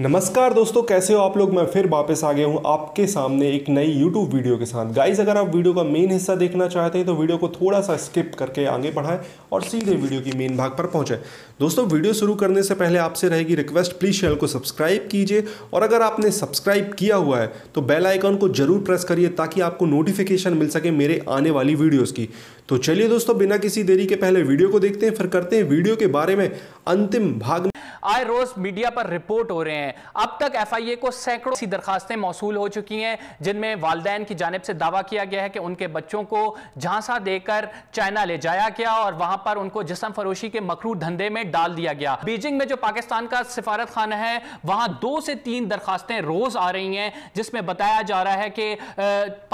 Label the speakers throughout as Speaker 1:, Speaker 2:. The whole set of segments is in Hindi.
Speaker 1: नमस्कार दोस्तों कैसे हो आप लोग मैं फिर वापस आ गया हूँ आपके सामने एक नई यूट्यूब वीडियो के साथ गाइज अगर आप वीडियो का मेन हिस्सा देखना चाहते हैं तो वीडियो को थोड़ा सा स्किप करके आगे बढ़ाएं और सीधे वीडियो की मेन भाग पर पहुँचें दोस्तों वीडियो शुरू करने से पहले आपसे रहेगी रिक्वेस्ट प्लीज़ चैनल को सब्सक्राइब कीजिए और अगर आपने सब्सक्राइब किया हुआ है तो बेल आइकॉन को जरूर प्रेस करिए ताकि आपको नोटिफिकेशन मिल सके मेरे आने वाली वीडियोज़ की तो चलिए दोस्तों बिना किसी देरी के पहले वीडियो को देखते हैं फिर करते हैं वीडियो के बारे में अंतिम भाग आए रोज मीडिया पर रिपोर्ट हो रहे हैं
Speaker 2: अब तक एफ आई ए को सैकड़ों सी दरखास्तें मौसू हो चुकी हैं जिनमें वालदेन की जानब से दावा किया गया है कि उनके बच्चों को झांसा देकर चाइना ले जाया गया और वहां पर उनको जिसम फरोशी के मकरू धंधे में डाल दिया गया बीजिंग में जो पाकिस्तान का सिफारत खाना है वहां दो से तीन दरखास्तें रोज आ रही हैं जिसमें बताया जा रहा है कि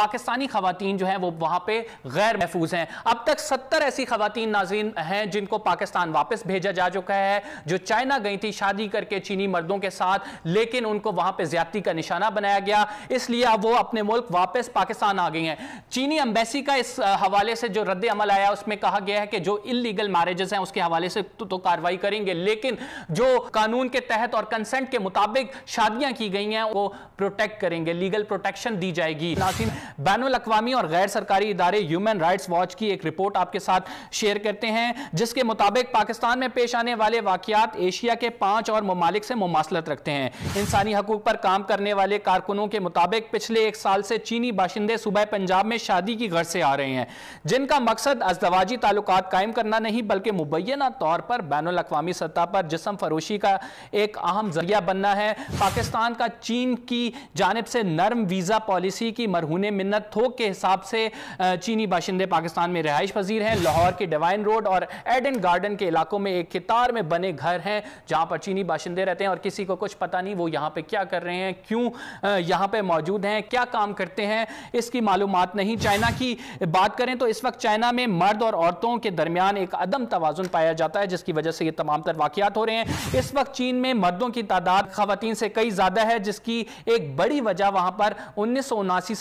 Speaker 2: पाकिस्तानी खातन जो है वो वहां पर गैर महफूज हैं अब तक सत्तर ऐसी खातन नाजीन हैं जिनको पाकिस्तान वापस भेजा जा चुका है जो चाइना गई थी शादी करके चीनी मर्दों के साथ लेकिन उनको वहां पर ज्यादा का निशाना बनाया गया इसलिए अब वो अपने मुल्क वापस पाकिस्तान आ गई हैं चीनी एम्बेसी का इस हवाले से जो रद्द अमल आया उसमें कहा गया है कि जो इलीगल मैरिजेस हैं उसके हवाले से तो, तो कार्रवाई करेंगे लेकिन जो कानून के तहत और कंसेंट के मुताबिक शादियां की गई हैं वो प्रोटेक्ट करेंगे लीगल प्रोटेक्शन दी जाएगी नासिन बैन अवी और गैर सरकारी इदारे ह्यूमन राइट्स वॉच की एक रिपोर्ट आपके साथ शेयर करते हैं जिसके मुताबिक पाकिस्तान में पेश आने वाले वाकियात एशिया के पांच और ममालिक से ममासलत रखते हैं इंसानी हकूक पर काम करने वाले कारकुनों के मुताबिक पिछले एक साल से चीनी बाशिंदे सूबह पंजाब में शादी की घर से आ रहे हैं जिनका मकसद अजदवाजी ताल्लुक कायम करना नहीं बल्कि मुबैना तौर पर बैन अवी सतह पर जिसम फरोशी का एक अहम जरिया बनना है पाकिस्तान का चीन की जानब से नरम वीज़ा पॉलिसी की मरहून मिन्नत थोक के हिसाब से चीनी बाशिंदे पाकिस्तान में रिहाइश पजीर हैं लाहौर के डिवाइन रोड और एडन गार्डन के इलाकों में एक कितार में बने घर हैं जहां पर चीनी बाशिंदे रहते हैं और किसी को कुछ पता नहीं वो यहां पे क्या कर रहे हैं क्यों यहां पे मौजूद हैं क्या काम करते हैं इसकी मालूम नहीं चाइना की बात करें तो इस वक्त चाइना में मर्द और औरतों के दरमियान एक अदम तोज़ुन पाया जाता है जिसकी वजह से ये तमाम तर वाकत हो रहे हैं इस वक्त चीन में मर्दों की तादाद खातन से कई ज़्यादा है जिसकी एक बड़ी वजह वहां पर उन्नीस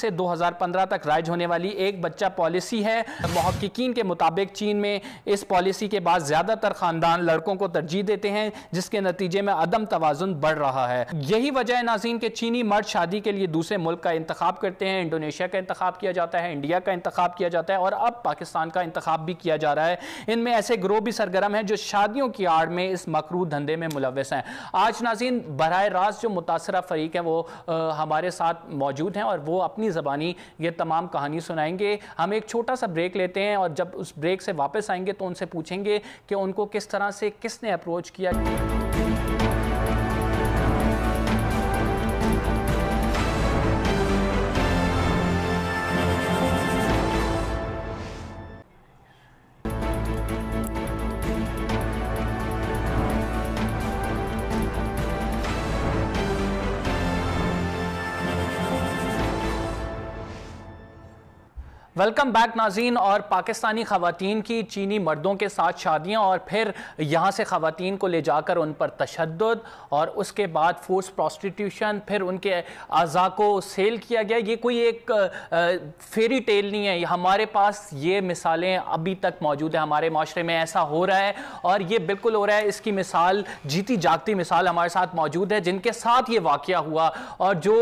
Speaker 2: से दो तक राइज होने वाली एक बच्चा पॉलिसी है महक्कीन के मुताबिक चीन में इस पॉलिसी के बाद ज़्यादातर ख़ानदान लड़कों को तरजीह देते हैं जिसके नतीजे में अदम तोज़ुन बढ़ रहा है यही वजह है नाजीन के चीनी मर्द शादी के लिए दूसरे मुल्क का इंतखब करते हैं इंडोनेशिया का इंतखब किया जाता है इंडिया का इंतख्या किया जाता है और अब पाकिस्तान का इंतखब भी किया जा रहा है इनमें ऐसे ग्रोह भी सरगर्म है जो शादियों की आड़ में इस मकरू धंधे में मुलवस हैं आज नाजीन बरह रास्त जो मुतासर फरीक है वो आ, हमारे साथ मौजूद हैं और वो अपनी ज़बानी ये तमाम कहानी सुनाएंगे हम एक छोटा सा ब्रेक लेते हैं और जब उस ब्रेक से वापस आएंगे तो उनसे पूछेंगे कि उनको किस तरह से किसने अप्रोच किया Música वेलकम बैक नाजीन और पाकिस्तानी खातन की चीनी मर्दों के साथ शादियाँ और फिर यहाँ से खातन को ले जाकर उन पर तशद और उसके बाद फोर्स प्रॉस्टिट्यूशन फिर उनके अज़ा को सेल किया गया ये कोई एक फेरी टेल नहीं है हमारे पास ये मिसालें अभी तक मौजूद है हमारे माशरे में ऐसा हो रहा है और ये बिल्कुल हो रहा है इसकी मिसाल जीती जागती मिसाल हमारे साथ मौजूद है जिनके साथ ये वाक़ हुआ और जो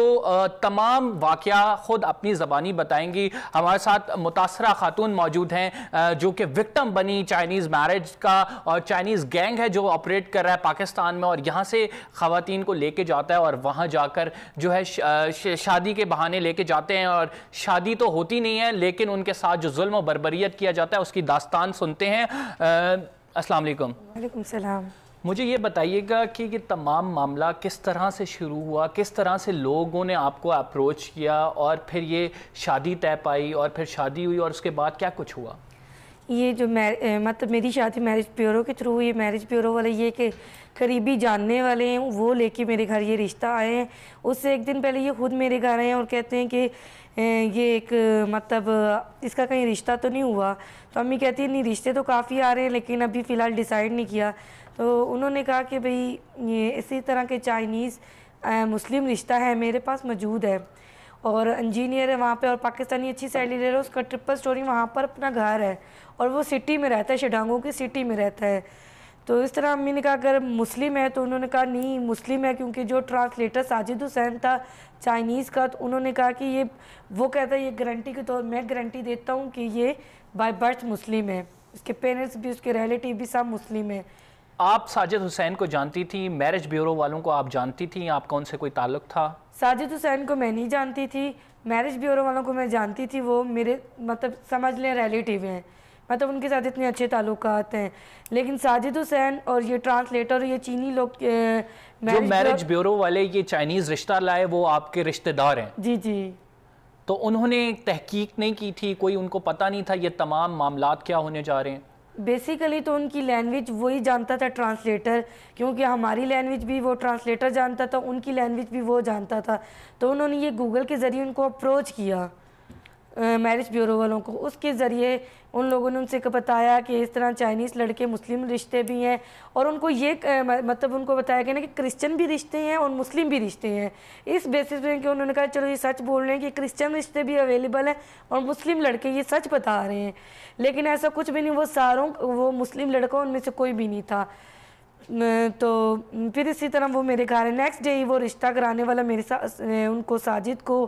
Speaker 2: तमाम वाक़ खुद अपनी ज़बानी बताएंगी हमारे साथ साथ मुतासर खातून मौजूद हैं जो कि विक्टम बनी चाइनीज़ मैरिज का और चाइनीज़ गैंग है जो ऑपरेट कर रहा है पाकिस्तान में और यहाँ से खातन को लेके जाता है और वहाँ जाकर जो है शादी के बहाने लेके जाते हैं और शादी तो होती नहीं है लेकिन उनके साथ जो जुल्म और बरबरीत किया जाता है उसकी दास्तान सुनते हैं असलम
Speaker 3: वालेकुम सलाम
Speaker 2: मुझे ये बताइएगा कि ये तमाम मामला किस तरह से शुरू हुआ किस तरह से लोगों ने आपको अप्रोच किया और फिर ये शादी तय पाई और फिर शादी हुई और उसके बाद क्या कुछ हुआ
Speaker 3: ये जो मतलब मेरी शादी मैरिज ब्यूरो के थ्रू हुई मैरिज ब्यूरो वाले ये कि करीबी जानने वाले हैं वो लेके मेरे घर ये रिश्ता आए हैं उससे एक दिन पहले ये खुद मेरे घर आए हैं और कहते हैं कि ये एक मतलब इसका कहीं रिश्ता तो नहीं हुआ तो अम्मी कहती है नहीं रिश्ते तो काफ़ी आ रहे हैं लेकिन अभी फ़िलहाल डिसाइड नहीं किया तो उन्होंने कहा कि भई ये इसी तरह के चाइनीज़ मुस्लिम रिश्ता है मेरे पास मौजूद है और इंजीनियर है वहाँ पे और पाकिस्तानी अच्छी सैलरी ले रहा है उसका ट्रिपल स्टोरी वहाँ पर अपना घर है और वो सिटी में रहता है शिडांगों की सिटी में रहता है तो इस तरह अम्मी ने कहा अगर मुस्लिम है तो उन्होंने कहा नहीं मुस्लिम है क्योंकि जो ट्रांसलेटर साजिद हुसैन था चाइनीज़ का तो उन्होंने कहा कि ये वो कहता है ये गारंटी के तौर मैं गारंटी देता हूँ कि ये बाई बर्थ मुस्लिम है उसके पेरेंट्स भी उसके रिलेटिव भी सब मुस्लिम हैं
Speaker 2: आप साजिद हुसैन को जानती थी मैरिज ब्यूरो वालों को आप जानती थी आपका उनसे कोई ताल्लुक था
Speaker 3: साजिद हुसैन को मैं नहीं जानती थी मैरिज ब्यूरो वालों को मैं जानती थी वो मेरे मतलब समझ लें रिलेटिव हैं मतलब उनके साथ इतने अच्छे ताल्लुक हैं लेकिन साजिद हुसैन और ये ट्रांसलेटर ये चीनी लोग जो मैरिज
Speaker 2: ब्यूरो वाले ये चाइनीज़ रिश्ता लाए वो आपके रिश्तेदार हैं जी जी तो उन्होंने तहकीक नहीं की थी कोई उनको पता नहीं था ये तमाम मामला क्या होने जा रहे हैं
Speaker 3: बेसिकली तो उनकी लैंग्वेज वही जानता था ट्रांसलेटर क्योंकि हमारी लैंग्वेज भी वो ट्रांसलेटर जानता था उनकी लैंग्वेज भी वो जानता था तो उन्होंने ये गूगल के ज़रिए उनको अप्रोच किया मैरिज ब्यूरो वालों को उसके ज़रिए उन लोगों ने उनसे बताया कि इस तरह चाइनीज़ लड़के मुस्लिम रिश्ते भी हैं और उनको ये मतलब उनको बताया गया ना कि क्रिश्चियन भी रिश्ते हैं और मुस्लिम भी रिश्ते हैं इस बेसिस पे कि उन्होंने कहा चलो ये सच बोल रहे हैं कि क्रिश्चियन रिश्ते भी अवेलेबल हैं और मुस्लिम लड़के ये सच बता रहे हैं लेकिन ऐसा कुछ भी नहीं वो सारों वो मुस्लिम लड़का उनमें से कोई भी नहीं था तो फिर इसी तरह वो मेरे घर है नेक्स्ट डे ही वो रिश्ता कराने वाला मेरे साथ उनको साजिद को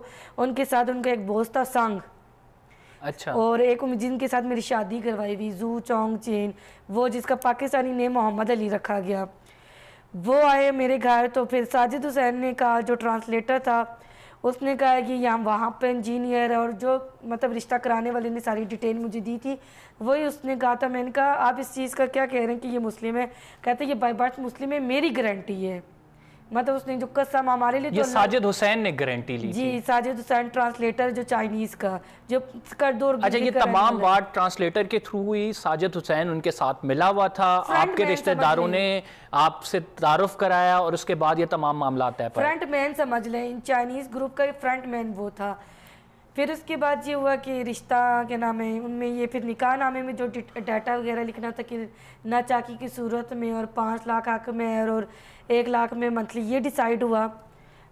Speaker 3: उनके साथ उनका एक बोझ था संग अच्छा और एक जिनके साथ मेरी शादी करवाई हुई जू चोंग चेन वो जिसका पाकिस्तानी नेम मोहम्मद अली रखा गया वो आए मेरे घर तो फिर साजिद हुसैन ने कहा जो ट्रांसलेटर था उसने कहा कि यहाँ वहाँ पर इंजीनियर और जो मतलब रिश्ता कराने वाले ने सारी डिटेल मुझे दी थी वही उसने कहा था मैंने कहा आप इस चीज़ का क्या कह रहे हैं कि ये मुस्लिम है कहते ये बाई बर्थ मुस्लिम है मेरी गारंटी है मतलब उसने जो कसम हमारे लिए ये साजिद
Speaker 2: हुसैन ने गारंटी ली जी
Speaker 3: साजिद हुसैन ट्रांसलेटर जो चाइनीज का जो
Speaker 2: करदोर अच्छा ये तमाम वार्ड ट्रांसलेटर के थ्रू ही साजिद हुसैन उनके साथ मिला हुआ था आपके रिश्तेदारों ने आपसे तारुफ कराया और उसके बाद ये तमाम मामला तय फ्रंट
Speaker 3: मैन समझ लें चाइनीज ग्रुप का फ्रंट मैन वो था फिर उसके बाद ये हुआ कि रिश्ता के नाम है उनमें ये फिर निकाह नामे में जो डाटा वगैरह लिखना था कि चाकी की सूरत में और पाँच लाख हक में और एक लाख में मंथली ये डिसाइड हुआ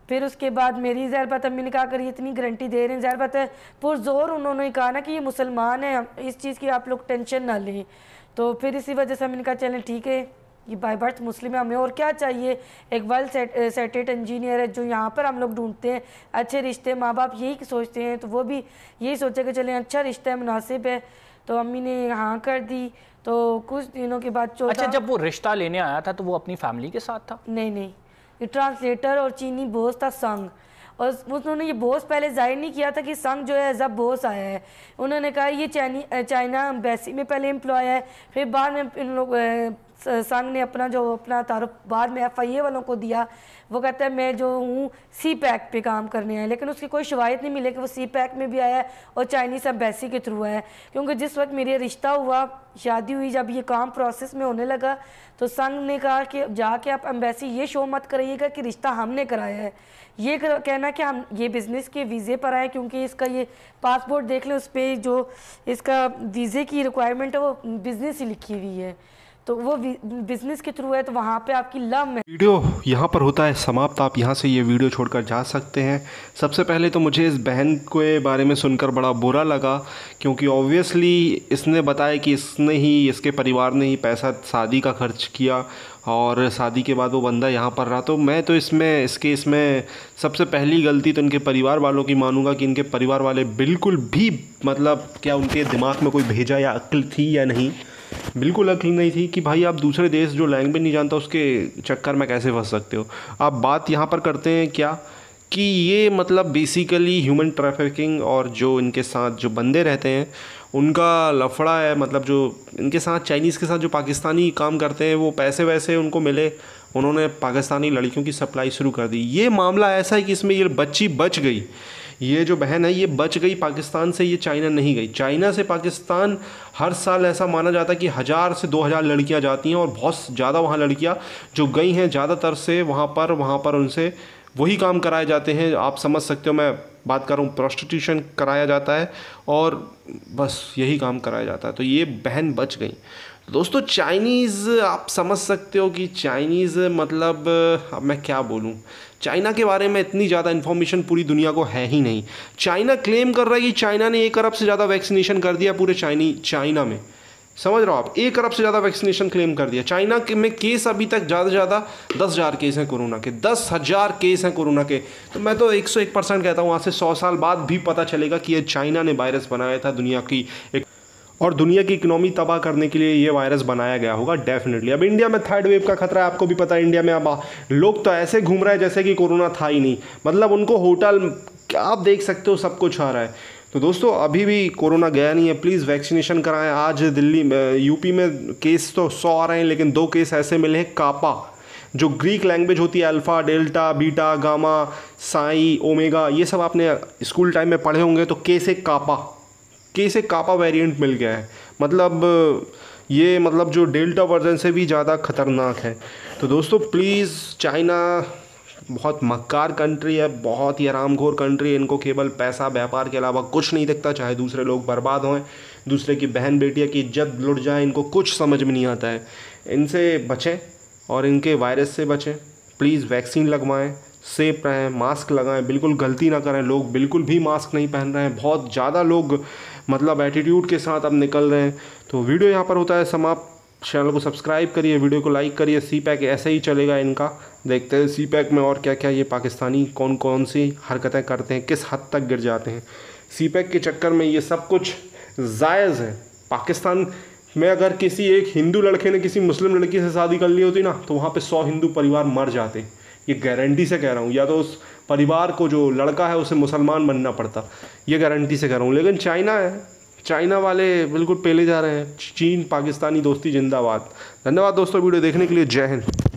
Speaker 3: फिर उसके बाद मेरी जहर बात अम्मी ने कहा कर इतनी गारंटी दे रहे हैं जहर बात है पुरजोर उन्होंने कहा ना कि ये मुसलमान है इस चीज़ की आप लोग टेंशन ना लें तो फिर इसी वजह से हमने कहा चलें ठीक है ये बाई बर्थ मुस्लिम है हमें और क्या चाहिए एक वेल सेटेड इंजीनियर है जो यहाँ पर हम लोग ढूंढते हैं अच्छे रिश्ते माँ बाप यही सोचते हैं तो वो भी यही सोचे कि चले अच्छा रिश्ता है मुनासिब है तो अम्मी ने हाँ कर दी तो कुछ दिनों के बाद अच्छा जब
Speaker 2: वो रिश्ता लेने आया था तो वो अपनी फैमिली के
Speaker 3: साथ था नहीं नहीं ये ट्रांसलेटर और चीनी बोस था संग और उन्होंने ये बोस पहले जाहिर नहीं किया था कि संग जो है एज बोस आया है उन्होंने कहा ये चाइनी चाइना एम्बेसी में पहले एम्प्लॉय है फिर बाद में इन लोग संघ ने अपना जो अपना तारुफ बाद में एफ वालों को दिया वो कहता है मैं जो हूँ सी पैक पर काम करने आया लेकिन उसकी कोई शवायत नहीं मिले कि वो सी पैक में भी आया है और चाइनीस एम्बेसी के थ्रू आया क्योंकि जिस वक्त मेरे रिश्ता हुआ शादी हुई जब ये काम प्रोसेस में होने लगा तो संघ ने कहा कि जाके आप एम्बेसी ये शो मत कराइएगा कि रिश्ता हमने कराया है ये कहना कि हम ये बिज़नेस के वीज़े पर आए क्योंकि इसका ये पासपोर्ट देख लें उस पर जो इसका वीज़े की रिक्वायरमेंट है वो बिज़नेस ही लिखी हुई है तो वो बिजनेस के थ्रू है तो वहाँ पे आपकी लव में वीडियो
Speaker 1: यहाँ पर होता है समाप्त आप यहाँ से ये वीडियो छोड़कर जा सकते हैं सबसे पहले तो मुझे इस बहन के बारे में सुनकर बड़ा बुरा लगा क्योंकि ऑब्वियसली इसने बताया कि इसने ही इसके परिवार ने ही पैसा शादी का खर्च किया और शादी के बाद वो बंदा यहाँ पर रहा तो मैं तो इसमें इसके इसमें सबसे पहली गलती तो इनके परिवार वालों की मानूंगा कि इनके परिवार वाले बिल्कुल भी मतलब क्या उनके दिमाग में कोई भेजा या अक्ल थी या नहीं बिल्कुल अक्ल नहीं थी कि भाई आप दूसरे देश जो लैंग्वेज नहीं जानता उसके चक्कर में कैसे फंस सकते हो आप बात यहाँ पर करते हैं क्या कि ये मतलब बेसिकली ह्यूमन ट्रैफिकिंग और जो इनके साथ जो बंदे रहते हैं उनका लफड़ा है मतलब जो इनके साथ चाइनीज़ के साथ जो पाकिस्तानी काम करते हैं वो पैसे वैसे उनको मिले उन्होंने पाकिस्तानी लड़कियों की सप्लाई शुरू कर दी ये मामला ऐसा है कि इसमें ये बच्ची बच गई ये जो बहन है ये बच गई पाकिस्तान से ये चाइना नहीं गई चाइना से पाकिस्तान हर साल ऐसा माना जाता है कि हज़ार से दो हज़ार लड़कियाँ जाती हैं और बहुत ज़्यादा वहाँ लड़कियाँ जो गई हैं ज़्यादातर से वहाँ पर वहाँ पर उनसे वही काम कराए जाते हैं आप समझ सकते हो मैं बात कर रहा हूँ प्रोस्टिट्यूशन कराया जाता है और बस यही काम कराया जाता है तो ये बहन बच गई दोस्तों चाइनीज़ आप समझ सकते हो कि चाइनीज़ मतलब अब मैं क्या बोलूँ चाइना के बारे में इतनी ज़्यादा इन्फॉर्मेशन पूरी दुनिया को है ही नहीं चाइना क्लेम कर रहा है कि चाइना ने एक अरब से ज़्यादा वैक्सीनेशन कर दिया पूरे चाइनी चाइना में समझ रहे हो आप एक अरब से ज़्यादा वैक्सीनेशन क्लेम कर दिया चाइना के में केस अभी तक ज़्यादा से ज़्यादा दस हज़ार केस हैं कोरोना के दस हज़ार केस हैं कोरोना के तो मैं तो एक सौ एक परसेंट कहता हूँ वहाँ से सौ साल बाद भी पता चलेगा कि ये चाइना ने वायरस बनाया था दुनिया की एक और दुनिया की इकोनॉमी तबाह करने के लिए ये वायरस बनाया गया होगा डेफिनेटली अब इंडिया में थर्ड वेव का खतरा है आपको भी पता है इंडिया में अब लोग तो ऐसे घूम रहे हैं जैसे कि कोरोना था ही नहीं मतलब उनको होटल आप देख सकते हो सब कुछ आ रहा है तो दोस्तों अभी भी कोरोना गया नहीं है प्लीज़ वैक्सीनेशन कराएं आज दिल्ली यूपी में केस तो सौ आ रहे हैं लेकिन दो केस ऐसे मिले हैं कापा जो ग्रीक लैंग्वेज होती है alpha delta beta gamma psi omega ये सब आपने स्कूल टाइम में पढ़े होंगे तो केस है कापा के से कापा वेरिएंट मिल गया है मतलब ये मतलब जो डेल्टा वर्जन से भी ज़्यादा ख़तरनाक है तो दोस्तों प्लीज़ चाइना बहुत मक्कार कंट्री है बहुत ही घोर कंट्री है इनको केवल पैसा व्यापार के अलावा कुछ नहीं दिखता चाहे दूसरे लोग बर्बाद हों दूसरे की बहन बेटिया की इज्जत लुट जाए इनको कुछ समझ में नहीं आता है इनसे बचें और इनके वायरस से बचें प्लीज़ वैक्सीन लगवाएं सेफ रहें मास्क लगाएं बिल्कुल गलती ना करें लोग बिल्कुल भी मास्क नहीं पहन रहे हैं बहुत ज़्यादा लोग मतलब एटीट्यूड के साथ अब निकल रहे हैं तो वीडियो यहाँ पर होता है समाप्त चैनल को सब्सक्राइब करिए वीडियो को लाइक करिए सी पैक ऐसे ही चलेगा इनका देखते हैं सी पैक में और क्या क्या ये पाकिस्तानी कौन कौन सी हरकतें करते हैं किस हद तक गिर जाते हैं सी पैक के चक्कर में ये सब कुछ जायज़ है पाकिस्तान में अगर किसी एक हिंदू लड़के ने किसी मुस्लिम लड़की से शादी कर ली होती ना तो वहाँ पर सौ हिंदू परिवार मर जाते ये गारंटी से कह रहा हूँ या तो उस परिवार को जो लड़का है उसे मुसलमान बनना पड़ता ये गारंटी से कह रहा हूँ लेकिन चाइना है चाइना वाले बिल्कुल पहले जा रहे हैं चीन पाकिस्तानी दोस्ती जिंदाबाद धन्यवाद दोस्तों वीडियो देखने के लिए जय हिंद